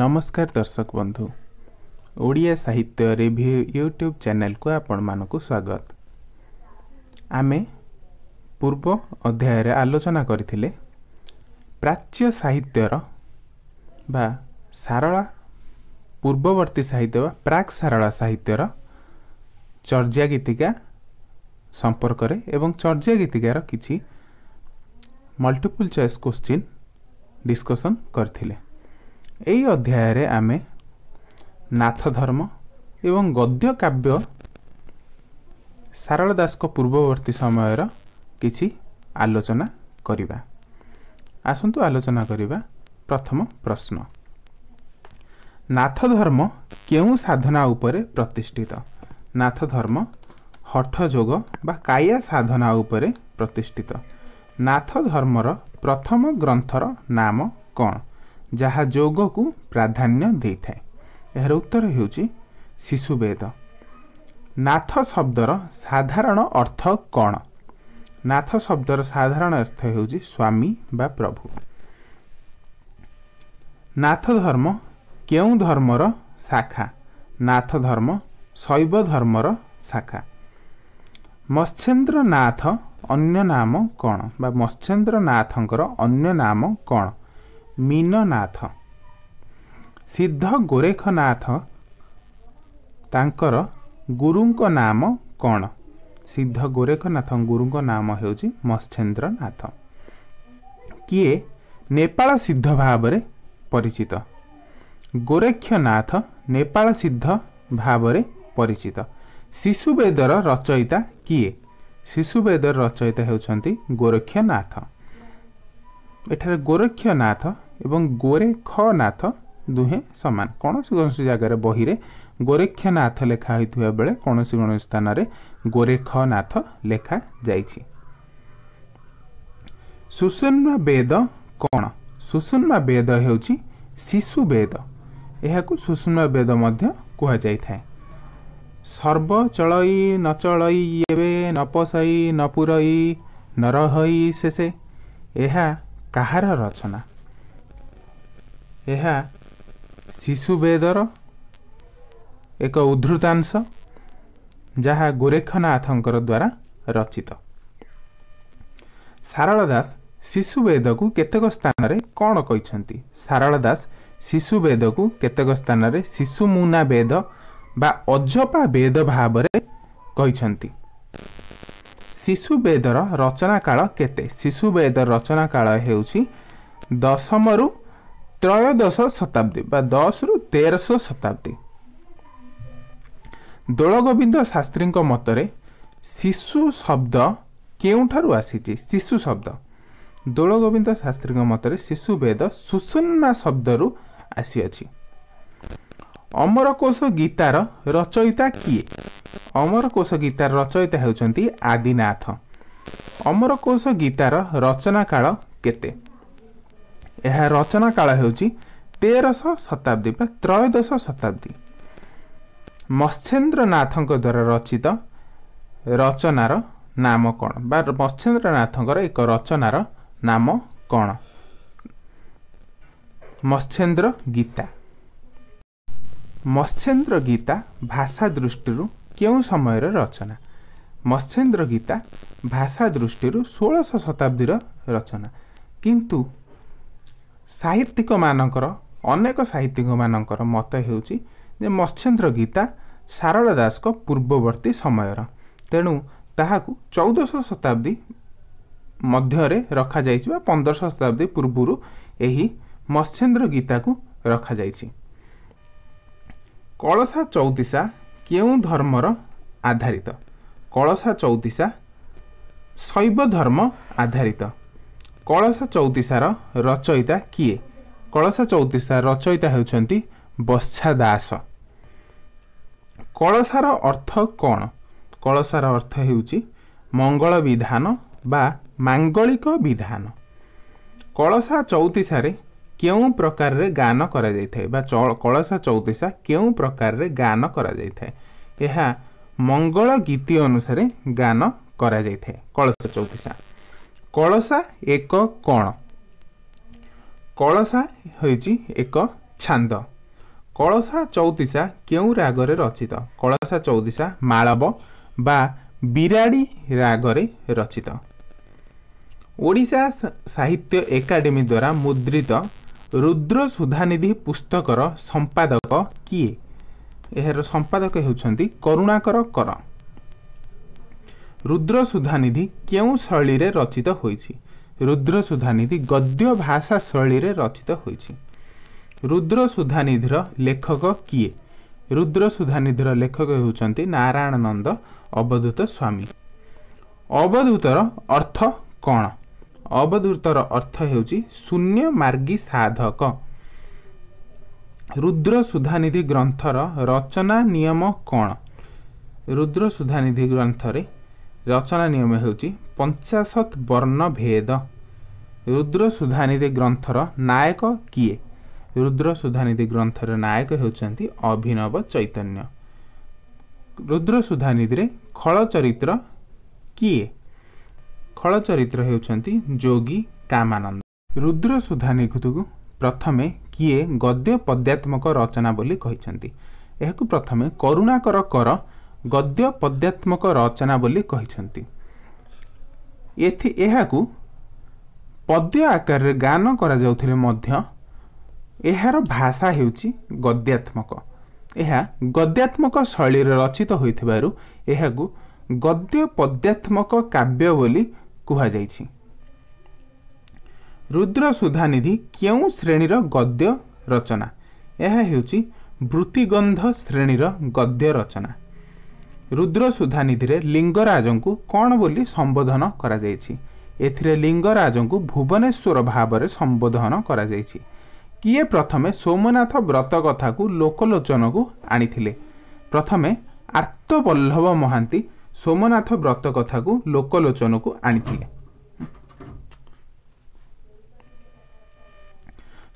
ନମସ୍କାର ଦର୍ଶକ ବନ୍ଧୁ ଓଡ଼ିଆ ସାହିତ୍ୟ ରିଭ୍ୟୁ ୟୁଟ୍ୟୁବ୍ ଚ୍ୟାନେଲକୁ ଆପଣମାନଙ୍କୁ ସ୍ୱାଗତ ଆମେ ପୂର୍ବ ଅଧ୍ୟାୟରେ ଆଲୋଚନା କରିଥିଲେ ପ୍ରାଚ୍ୟ ସାହିତ୍ୟର ବା ସାରଳା ପୂର୍ବବର୍ତ୍ତୀ ସାହିତ୍ୟ ବା ପ୍ରାକ୍ ସାରଳା ସାହିତ୍ୟର ଚର୍ଯ୍ୟା ଗୀତିକା ସମ୍ପର୍କରେ ଏବଂ ଚର୍ଯ୍ୟା ଗୀତିକାର କିଛି ମଲ୍ଟିପୁଲ୍ ଚଏସ୍ କ୍ୱେଶ୍ଚିନ୍ ଡିସ୍କସନ୍ କରିଥିଲେ ଏହି ଅଧ୍ୟାୟରେ ଆମେ ନାଥ ଧର୍ମ ଏବଂ ଗଦ୍ୟ କାବ୍ୟ ସାରଳା ଦାସଙ୍କ ପୂର୍ବବର୍ତ୍ତୀ ସମୟର କିଛି ଆଲୋଚନା କରିବା ଆସନ୍ତୁ ଆଲୋଚନା କରିବା ପ୍ରଥମ ପ୍ରଶ୍ନ ନାଥ ଧର୍ମ କେଉଁ ସାଧନା ଉପରେ ପ୍ରତିଷ୍ଠିତ ନାଥ ଧର୍ମ ହଠ ଯୋଗ ବା କାୟା ସାଧନା ଉପରେ ପ୍ରତିଷ୍ଠିତ ନାଥ ଧର୍ମର ପ୍ରଥମ ଗ୍ରନ୍ଥର ନାମ କ'ଣ ଯାହା ଯୋଗକୁ ପ୍ରାଧାନ୍ୟ ଦେଇଥାଏ ଏହାର ଉତ୍ତର ହେଉଛି ଶିଶୁବେଦ ନାଥ ଶବ୍ଦର ସାଧାରଣ ଅର୍ଥ କ'ଣ ନାଥ ଶବ୍ଦର ସାଧାରଣ ଅର୍ଥ ହେଉଛି ସ୍ୱାମୀ ବା ପ୍ରଭୁ ନାଥ ଧର୍ମ କେଉଁ ଧର୍ମର ଶାଖା ନାଥ ଧର୍ମ ଶୈବ ଧର୍ମର ଶାଖା ମତ୍ସ୍ୟେନ୍ଦ୍ର ଅନ୍ୟ ନାମ କ'ଣ ବା ମତ୍ସ୍ୟେନ୍ଦ୍ର ଅନ୍ୟ ନାମ କ'ଣ ମୀନନାଥ ସିଦ୍ଧ ଗୋରେଖନାଥ ତାଙ୍କର ଗୁରୁଙ୍କ ନାମ କ'ଣ ସିଦ୍ଧ ଗୋରେଖନାଥ ଗୁରୁଙ୍କ ନାମ ହେଉଛି ମତ୍ସ୍ୟେନ୍ଦ୍ରନାଥ କିଏ ନେପାଳ ସିଦ୍ଧ ଭାବରେ ପରିଚିତ ଗୋରେଖନାଥ ନେପାଳ ସିଦ୍ଧ ଭାବରେ ପରିଚିତ ଶିଶୁବେଦର ରଚୟିତା କିଏ ଶିଶୁବେଦର ରଚୟିତା ହେଉଛନ୍ତି ଗୋରେଖନାଥ ଏଠାରେ ଗୋରକ୍ଷ ନାଥ ଏବଂ ଗୋରେ ଖ ନାଥ ଦୁହେଁ ସମାନ କୌଣସି କୌଣସି ଜାଗାରେ ବହିରେ ଗୋରେକ୍ଷ ନାଥ ଲେଖା ହୋଇଥିବା ବେଳେ କୌଣସି କୌଣସି ସ୍ଥାନରେ ଗୋରେଖ ନାଥ ଲେଖାଯାଇଛି ସୁଷୁନ୍ମା ବେଦ କ'ଣ ସୁଷୁନ୍ମା ବେଦ ହେଉଛି ଶିଶୁ ବେଦ ଏହାକୁ ସୁଷୁନ୍ମା ବେଦ ମଧ୍ୟ କୁହାଯାଇଥାଏ ସର୍ବ ସର୍ବଚଳଇ ନଚଳଇ ଏବେ ନ ନପସଇ ନପୁରଇ ନରହଇ ଶେଷେ ଏହା କାହାର ରଚନା ଏହା ଶିଶୁ ବେଦର ଏକ ଉଦ୍ଧୃତାଂଶ ଯାହା ଗୋରେଖନାଥଙ୍କର ଦ୍ୱାରା ରଚିତ ସାରଳା ଦାସ ଶିଶୁ ବେଦକୁ କେତେକ ସ୍ଥାନରେ କ'ଣ କହିଛନ୍ତି ସାରଳା ଦାସ ଶିଶୁ ବେଦକୁ କେତେକ ସ୍ଥାନରେ ଶିଶୁ ମୁନା ବେଦ ବା ଅଜପା ବେଦ ଭାବରେ କହିଛନ୍ତି ଶିଶୁବେଦର ରଚନାକାଳ କେତେ ଶିଶୁବେଦ ରଚନାକାଳ ହେଉଛି ଦଶମରୁ ତ୍ରୟୋଦଶ ଶତାବ୍ଦୀ ବା ଦଶରୁ ତେରଶହ ଶତାବ୍ଦୀ ଦୋଳଗୋବିନ୍ଦ ଶାସ୍ତ୍ରୀଙ୍କ ମତରେ ଶିଶୁ ଶବ୍ଦ କେଉଁଠାରୁ ଆସିଛି ଶିଶୁ ଶବ୍ଦ ଦୋଳଗୋବିନ୍ଦ ଶାସ୍ତ୍ରୀଙ୍କ ମତରେ ଶିଶୁବେଦ ସୁସୁନ୍ନା ଶବ୍ଦରୁ ଆସିଅଛି ଅମରକୋଷ ଗୀତାର ରଚୟିତା କିଏ ଅମରକୋଷ ଗୀତାର ରଚୟିତା ହେଉଛନ୍ତି ଆଦିନାଥ ଅମରକୋଷ ଗୀତାର ରଚନାକାଳ କେତେ ଏହା ରଚନାକାଳ ହେଉଛି ତେରଶହ ଶତାବ୍ଦୀ ବା ତ୍ରୟୋଦଶ ଶତାବ୍ଦୀ ମତ୍ସ୍ୟନ୍ଦ୍ରନାଥଙ୍କ ଦ୍ୱାରା ରଚିତ ରଚନାର ନାମ କ'ଣ ବା ମତ୍ସ୍ୟନ୍ଦ୍ରନାଥଙ୍କର ଏକ ରଚନାର ନାମ କ'ଣ ମତ୍ସ୍ୟେନ୍ଦ୍ର ଗୀତା ମତ୍ସ୍ୟେନ୍ଦ୍ର ଗୀତା ଭାଷା ଦୃଷ୍ଟିରୁ କେଉଁ ସମୟର ରଚନା ମତ୍ସ୍ୟେନ୍ଦ୍ର ଗୀତା ଭାଷା ଦୃଷ୍ଟିରୁ ଷୋଳଶହ ଶତାବ୍ଦୀର ରଚନା କିନ୍ତୁ ସାହିତ୍ୟିକମାନଙ୍କର ଅନେକ ସାହିତ୍ୟିକମାନଙ୍କର ମତ ହେଉଛି ଯେ ମତ୍ସ୍ୟେନ୍ଦ୍ର ଗୀତା ସାରଳା ଦାସଙ୍କ ପୂର୍ବବର୍ତ୍ତୀ ସମୟର ତେଣୁ ତାହାକୁ ଚଉଦଶହ ଶତାବ୍ଦୀ ମଧ୍ୟରେ ରଖାଯାଇଛି ବା ପନ୍ଦରଶହ ଶତାବ୍ଦୀ ପୂର୍ବରୁ ଏହି ମତ୍ସ୍ୟେନ୍ଦ୍ର ଗୀତାକୁ ରଖାଯାଇଛି କଳସା ଚଉତିଶା କେଉଁ ଧର୍ମର ଆଧାରିତ କଳସା ଚଉତିଶା ଶୈବ ଧର୍ମ ଆଧାରିତ କଳସା ଚଉତିଶାର ରଚୟିତା କିଏ କଳସା ଚଉତିଶା ରଚୟିତା ହେଉଛନ୍ତି ବତ୍ସା ଦାସ କଳସାର ଅର୍ଥ କ'ଣ କଳସାର ଅର୍ଥ ହେଉଛି ମଙ୍ଗଳ ବିଧାନ ବା ମାଙ୍ଗଳିକ ବିଧାନ କଳସା ଚଉତିଶାରେ କେଉଁ ପ୍ରକାରରେ ଗାନ କରାଯାଇଥାଏ ବା କଳସା ଚଉତିଶା କେଉଁ ପ୍ରକାରରେ ଗାନ କରାଯାଇଥାଏ ଏହା ମଙ୍ଗଳ ଗୀତି ଅନୁସାରେ ଗାନ କରାଯାଇଥାଏ କଳସ ଚଉତିଶା କଳସା ଏକ କ'ଣ କଳସା ହେଉଛି ଏକ ଛାନ୍ଦ କଳସା ଚଉତିଶା କେଉଁ ରାଗରେ ରଚିତ କଳସା ଚଉତିଶା ମାଳବ ବା ବିରାଡ଼ି ରାଗରେ ରଚିତ ଓଡ଼ିଶା ସାହିତ୍ୟ ଏକାଡେମୀ ଦ୍ୱାରା ମୁଦ୍ରିତ ରୁଦ୍ର ସୁଧାନିଧି ପୁସ୍ତକର ସମ୍ପାଦକ କିଏ ଏହାର ସମ୍ପାଦକ ହେଉଛନ୍ତି କରୁଣାକର କର ରୁଦ୍ର ସୁଧାନିଧି କେଉଁ ଶୈଳୀରେ ରଚିତ ହୋଇଛି ରୁଦ୍ର ସୁଧାନିଧି ଗଦ୍ୟ ଭାଷା ଶୈଳୀରେ ରଚିତ ହୋଇଛି ରୁଦ୍ର ସୁଧାନିଧିର ଲେଖକ କିଏ ରୁଦ୍ର ସୁଧାନିଧିର ଲେଖକ ହେଉଛନ୍ତି ନାରାୟଣ ନନ୍ଦ ଅବଧୂତ ସ୍ୱାମୀ ଅବଧୂତର ଅର୍ଥ କ'ଣ ଅବଧୂତର ଅର୍ଥ ହେଉଛି ଶୂନ୍ୟ ମାର୍ଗୀ ସାଧକ ରୁଦ୍ର ସୁଧାନିଧି ଗ୍ରନ୍ଥର ରଚନା ନିୟମ କ'ଣ ରୁଦ୍ର ସୁଧାନିଧି ଗ୍ରନ୍ଥରେ ରଚନା ନିୟମ ହେଉଛି ପଞ୍ଚାଶତ ବର୍ଣ୍ଣ ଭେଦ ରୁଦ୍ର ସୁଧାନିଧି ଗ୍ରନ୍ଥର ନାୟକ କିଏ ରୁଦ୍ର ସୁଧାନିଧି ଗ୍ରନ୍ଥର ନାୟକ ହେଉଛନ୍ତି ଅଭିନବ ଚୈତନ୍ୟ ରୁଦ୍ର ସୁଧାନିଧିରେ ଖଳ ଚରିତ୍ର କିଏ ଖଳ ଚରିତ୍ର ହେଉଛନ୍ତି ଯୋଗୀ କାମାନନ୍ଦ ରୁଦ୍ର ସୁଧା ନିଘୁତକୁ ପ୍ରଥମେ କିଏ ଗଦ୍ୟ ପଦ୍ୟାତ୍ମକ ରଚନା ବୋଲି କହିଛନ୍ତି ଏହାକୁ ପ୍ରଥମେ କରୁଣାକର କର ଗଦ୍ୟ ପଦ୍ୟାତ୍ମକ ରଚନା ବୋଲି କହିଛନ୍ତି ଏଥି ଏହାକୁ ପଦ୍ୟ ଆକାରରେ ଗାନ କରାଯାଉଥିଲେ ମଧ୍ୟ ଏହାର ଭାଷା ହେଉଛି ଗଦ୍ୟାତ୍ମକ ଏହା ଗଦ୍ୟାତ୍ମକ ଶୈଳୀରେ ରଚିତ ହୋଇଥିବାରୁ ଏହାକୁ ଗଦ୍ୟ ପଦ୍ୟାତ୍ମକ କାବ୍ୟ ବୋଲି କୁହାଯାଇଛି ରୁଦ୍ର ସୁଧାନିଧି କେଉଁ ଶ୍ରେଣୀର ଗଦ୍ୟ ରଚନା ଏହା ହେଉଛି ବୃତ୍ତିଗନ୍ଧ ଶ୍ରେଣୀର ଗଦ୍ୟ ରଚନା ରୁଦ୍ର ସୁଧାନିଧିରେ ଲିଙ୍ଗରାଜଙ୍କୁ କ'ଣ ବୋଲି ସମ୍ବୋଧନ କରାଯାଇଛି ଏଥିରେ ଲିଙ୍ଗରାଜଙ୍କୁ ଭୁବନେଶ୍ୱର ଭାବରେ ସମ୍ବୋଧନ କରାଯାଇଛି କିଏ ପ୍ରଥମେ ସୋମନାଥ ବ୍ରତ କଥାକୁ ଲୋକଲୋଚନକୁ ଆଣିଥିଲେ ପ୍ରଥମେ ଆର୍ତ୍ତବଲ୍ଲଭ ମହାନ୍ତି ସୋମନାଥ ବ୍ରତ କଥାକୁ ଲୋକଲୋଚନକୁ ଆଣିଥିଲେ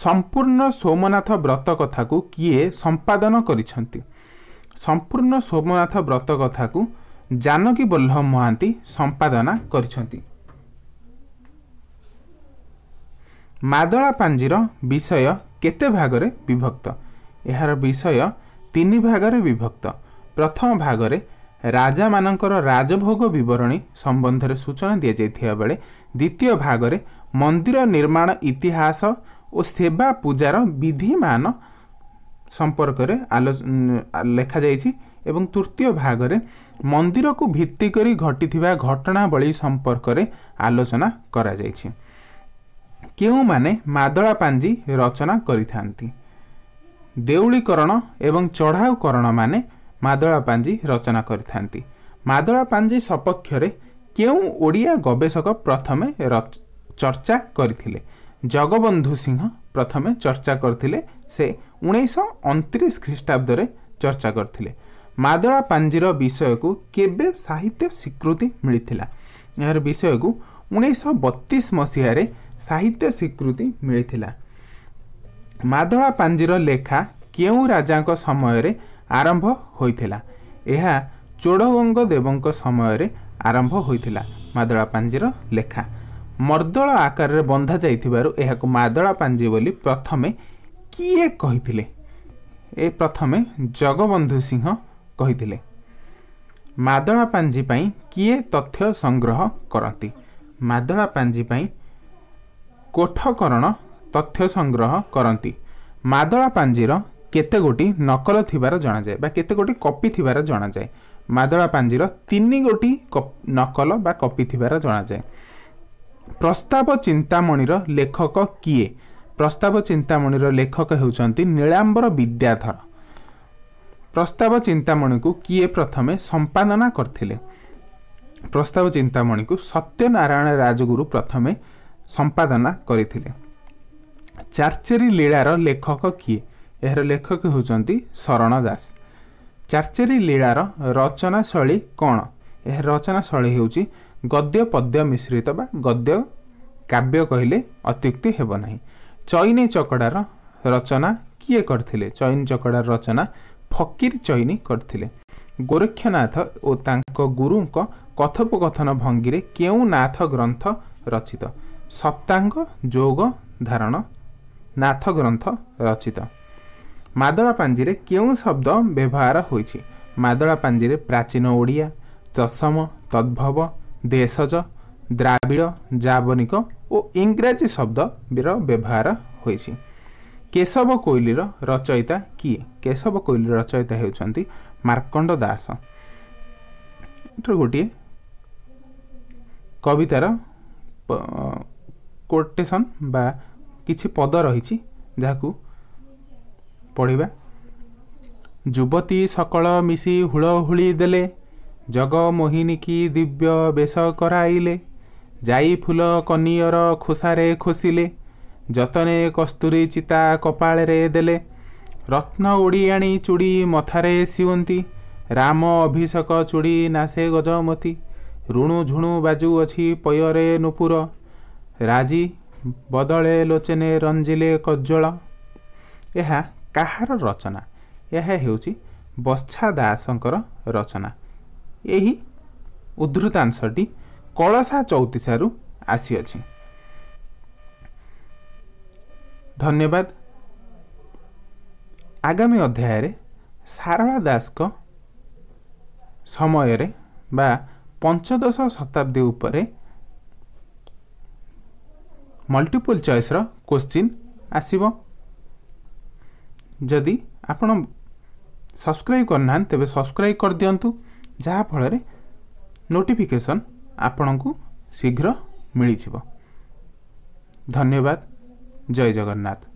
ସମ୍ପୂର୍ଣ୍ଣ ସୋମନାଥ ବ୍ରତ କଥାକୁ କିଏ ସମ୍ପାଦନ କରିଛନ୍ତି ସମ୍ପୂର୍ଣ୍ଣ ସୋମନାଥ ବ୍ରତ କଥାକୁ ଜାନକୀ ବଲ୍ଲଭ ମହାନ୍ତି ସମ୍ପାଦନା କରିଛନ୍ତି ମାଦଳା ପାଞ୍ଜିର ବିଷୟ କେତେ ଭାଗରେ ବିଭକ୍ତ ଏହାର ବିଷୟ ତିନି ଭାଗରେ ବିଭକ୍ତ ପ୍ରଥମ ଭାଗରେ ରାଜାମାନଙ୍କର ରାଜଭୋଗ ବିବରଣୀ ସମ୍ବନ୍ଧରେ ସୂଚନା ଦିଆଯାଇଥିବା ବେଳେ ଦ୍ୱିତୀୟ ଭାଗରେ ମନ୍ଦିର ନିର୍ମାଣ ଇତିହାସ ଓ ସେବା ପୂଜାର ବିଧିମାନ ସମ୍ପର୍କରେ ଆଲୋ ଲେଖାଯାଇଛି ଏବଂ ତୃତୀୟ ଭାଗରେ ମନ୍ଦିରକୁ ଭିତ୍ତି କରି ଘଟିଥିବା ଘଟଣାବଳୀ ସମ୍ପର୍କରେ ଆଲୋଚନା କରାଯାଇଛି କେଉଁମାନେ ମାଦଳା ପାଞ୍ଜି ରଚନା କରିଥାନ୍ତି ଦେଉଳୀକରଣ ଏବଂ ଚଢ଼ାଉକରଣମାନେ ମାନେ ମାଦଳା ପାଞ୍ଜି ରଚନା କରିଥାନ୍ତି ମାଦଳା ପାଞ୍ଜି ସପକ୍ଷରେ କେଉଁ ଓଡ଼ିଆ ଗବେଷକ ପ୍ରଥମେ ଚର୍ଚ୍ଚା କରିଥିଲେ ଜଗବନ୍ଧୁ ସିଂହ ପ୍ରଥମେ ଚର୍ଚ୍ଚା କରିଥିଲେ ସେ ଉଣେଇଶହ ଅଣତିରିଶ ଖ୍ରୀଷ୍ଟାବ୍ଦରେ ଚର୍ଚ୍ଚା କରିଥିଲେ ମାଦଳା ପାଞ୍ଜିର ବିଷୟକୁ କେବେ ସାହିତ୍ୟ ସ୍ୱୀକୃତି ମିଳିଥିଲା ଏହାର ବିଷୟକୁ ଉଣେଇଶହ ବତିଶ ମସିହାରେ ସାହିତ୍ୟ ସ୍ୱୀକୃତି ମିଳିଥିଲା ମାଦଳା ପାଞ୍ଜିର ଲେଖା କେଉଁ ରାଜାଙ୍କ ସମୟରେ ଆରମ୍ଭ ହୋଇଥିଲା ଏହା ଚୋଡ଼ବଙ୍ଗ ଦେବଙ୍କ ସମୟରେ ଆରମ୍ଭ ହୋଇଥିଲା ମାଦଳା ପାଞ୍ଜିର ଲେଖା ମର୍ଦ୍ଦଳ ଆକାରରେ ବନ୍ଧା ଯାଇଥିବାରୁ ଏହାକୁ ମାଦଳା ପାଞ୍ଜି ବୋଲି ପ୍ରଥମେ କିଏ କହିଥିଲେ ଏ ପ୍ରଥମେ ଜଗବନ୍ଧୁ ସିଂହ କହିଥିଲେ ମାଦଳା ପାଞ୍ଜି ପାଇଁ କିଏ ତଥ୍ୟ ସଂଗ୍ରହ କରନ୍ତି ମାଦଳା ପାଞ୍ଜି ପାଇଁ କୋଠକରଣ ତଥ୍ୟ ସଂଗ୍ରହ କରନ୍ତି ମାଦଳା ପାଞ୍ଜିର କେତେଗୋଟି ନକଲ ଥିବାର ଜଣାଯାଏ ବା କେତେଗୋଟି କପି ଥିବାର ଜଣାଯାଏ ମାଦଳା ପାଞ୍ଜିର ତିନି ଗୋଟି ନକଲ ବା କପି ଥିବାର ଜଣାଯାଏ ପ୍ରସ୍ତାବ ଚିନ୍ତାମଣିର ଲେଖକ କିଏ ପ୍ରସ୍ତାବ ଚିନ୍ତାମଣିର ଲେଖକ ହେଉଛନ୍ତି ନୀଳାମ୍ବର ବିଦ୍ୟାଧର ପ୍ରସ୍ତାବ ଚିନ୍ତାମଣିକୁ କିଏ ପ୍ରଥମେ ସମ୍ପାଦନା କରିଥିଲେ ପ୍ରସ୍ତାବ ଚିନ୍ତାମଣିକୁ ସତ୍ୟନାରାୟଣ ରାଜଗୁରୁ ପ୍ରଥମେ ସମ୍ପାଦନା କରିଥିଲେ ଚାର୍ଚେରୀ ଲୀଳାର ଲେଖକ କିଏ ଏହାର ଲେଖକ ହେଉଛନ୍ତି ଶରଣ ଦାସ ଚାର୍ଚେରୀ ଲୀଳାର ରଚନାଶୈଳୀ କ'ଣ ଏହାର ରଚନାଶୈଳୀ ହେଉଛି ଗଦ୍ୟ ପଦ୍ୟ ମିଶ୍ରିତ ବା ଗଦ୍ୟ କାବ୍ୟ କହିଲେ ଅତ୍ୟୁକ୍ତି ହେବ ନାହିଁ ଚଇନି ଚକଡ଼ାର ରଚନା କିଏ କରିଥିଲେ ଚଇନି ଚକଡ଼ାର ରଚନା ଫକୀର ଚଇନି କରିଥିଲେ ଗୋରକ୍ଷନାଥ ଓ ତାଙ୍କ ଗୁରୁଙ୍କ କଥୋପକଥନ ଭଙ୍ଗୀରେ କେଉଁ ନାଥ ଗ୍ରନ୍ଥ ରଚିତ ସପ୍ତାଙ୍ଗ ଯୋଗ ଧାରଣ ନାଥ ଗ୍ରନ୍ଥ ରଚିତ ମାଦଳା ପାଞ୍ଜିରେ କେଉଁ ଶବ୍ଦ ବ୍ୟବହାର ହୋଇଛି ମାଦଳା ପାଞ୍ଜିରେ ପ୍ରାଚୀନ ଓଡ଼ିଆ ତତ୍ସମ ତଦ୍ଭବ ଦେଶଜ ଦ୍ରାବିଡ଼ ଯାବନିକ ଓ ଇଂରାଜୀ ଶବ୍ଦର ବ୍ୟବହାର ହୋଇଛି କେଶବ କୋଇଲିର ରଚୟିତା କିଏ କେଶବ କୋଇଲିର ରଚୟିତା ହେଉଛନ୍ତି ମାର୍କଣ୍ଡ ଦାସ ଏଠାରୁ ଗୋଟିଏ କବିତାର କୋଟେସନ୍ ବା କିଛି ପଦ ରହିଛି ଯାହାକୁ ପଢ଼ିବା ଯୁବତୀ ସକଳ ମିଶି ହୁଳହୁଳି ଦେଲେ ଜଗ କି ଦିବ୍ୟ ବେଶ କରାଇଲେ ଯାଇ ଫୁଲ କନିଅର ଖୋସାରେ ଖୋସିଲେ ଯତ୍ନେ କସ୍ତୁରୀ ଚିତା କପାଳରେ ଦେଲେ ରତ୍ନ ଉଡ଼ି ଆଣି ଚୁଡ଼ି ମଥାରେ ସିଉନ୍ତି ରାମ ଅଭିଷେକ ଚୁଡ଼ି ନାସେ ଗଜମତି ଋଣୁ ଝୁଣୁ ବାଜୁ ଅଛି ପୟରେ ନୁପୁର ରାଜି ବଦଳେ ଲୋଚନେ ରଞ୍ଜିଲେ କଜ୍ଜଳ ଏହା କାହାର ରଚନା ଏହା ହେଉଛି ବତ୍ସା ଦାସଙ୍କର ରଚନା ଏହି ଉଦ୍ଧୃତାଂଶଟି କଳସା ଚଉତିଶାରୁ ଆସିଅଛି ଧନ୍ୟବାଦ ଆଗାମୀ ଅଧ୍ୟାୟରେ ସାରଳା ଦାସଙ୍କ ସମୟରେ ବା ପଞ୍ଚଦଶ ଶତାବ୍ଦୀ ଉପରେ ମଲ୍ଟିପୁଲ୍ ଚଏସ୍ର କୋଶ୍ଚିନ୍ ଆସିବ ଯଦି ଆପଣ ସବସ୍କ୍ରାଇବ୍ କରିନାହାନ୍ତି ତେବେ ସବସ୍କ୍ରାଇବ୍ କରିଦିଅନ୍ତୁ ଯାହାଫଳରେ ନୋଟିଫିକେସନ୍ ଆପଣଙ୍କୁ ଶୀଘ୍ର ମିଳିଯିବ ଧନ୍ୟବାଦ ଜୟ ଜଗନ୍ନାଥ